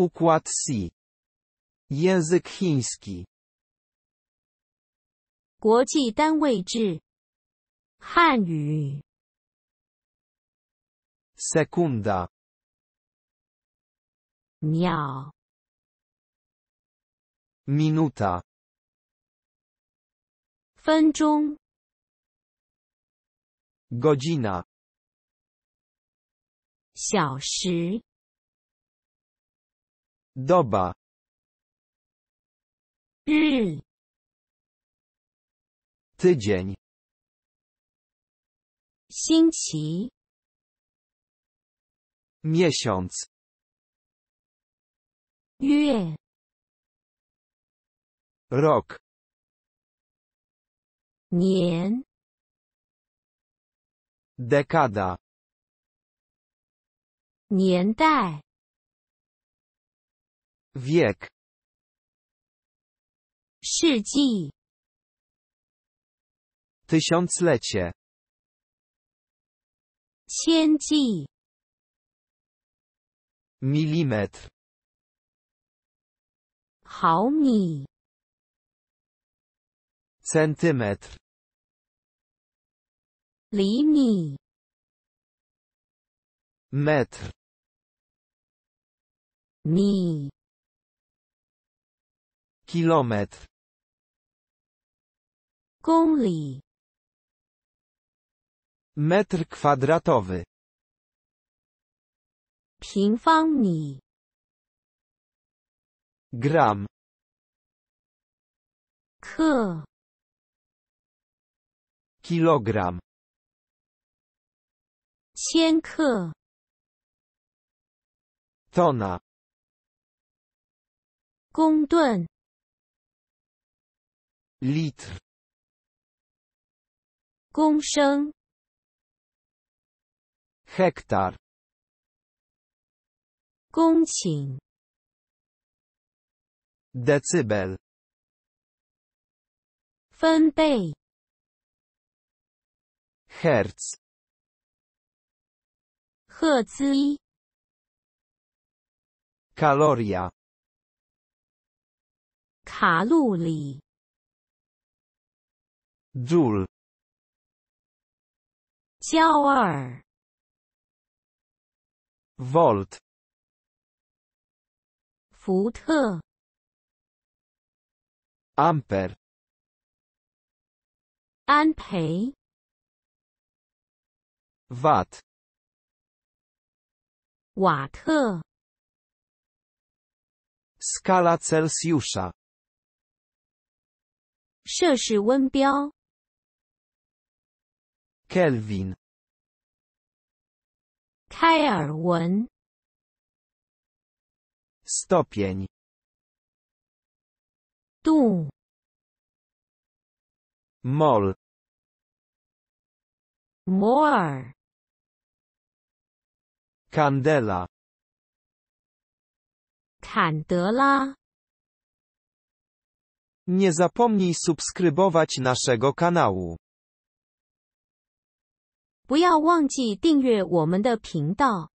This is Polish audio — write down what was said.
Układ SI. Język chiński. 国际单位制。汉语。Sekunda. 秒。Minuta. 分钟。Godzina. 小时。Doba. Jej. Tydzień. Miesiąc. Yue. Rok. Nian. Dekada. Wiek. 世纪 Tysiąclecie. 千纪 Milimetr. 毫米 Centymetr. 厘米 Metr. 米 Kilometr. 公里 Metr kwadratowy. 平方米 Gram. 克 Kilogram. 千克 Tona. 公吨升。公升。公顷。分贝。赫兹。卡路里。d o u l 焦耳。Volt. 福特。Ampere. 安培。Watt. 瓦特。Skala Celsjusza. 摄氏温标。Kelvin. stopień, Dół. Mol. More. Kandela. Nie zapomnij subskrybować naszego kanału. 不要忘记订阅我们的频道。